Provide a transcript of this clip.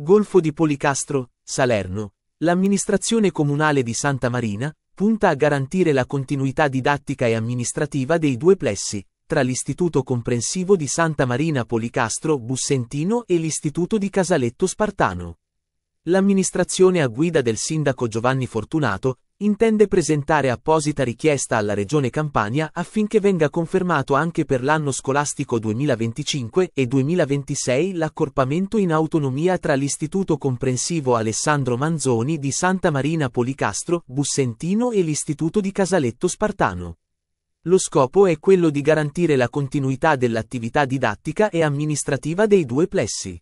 Golfo di Policastro, Salerno, l'amministrazione comunale di Santa Marina punta a garantire la continuità didattica e amministrativa dei due plessi, tra l'Istituto Comprensivo di Santa Marina Policastro Bussentino e l'Istituto di Casaletto Spartano. L'amministrazione a guida del sindaco Giovanni Fortunato intende presentare apposita richiesta alla Regione Campania affinché venga confermato anche per l'anno scolastico 2025 e 2026 l'accorpamento in autonomia tra l'Istituto Comprensivo Alessandro Manzoni di Santa Marina Policastro, Bussentino e l'Istituto di Casaletto Spartano. Lo scopo è quello di garantire la continuità dell'attività didattica e amministrativa dei due plessi.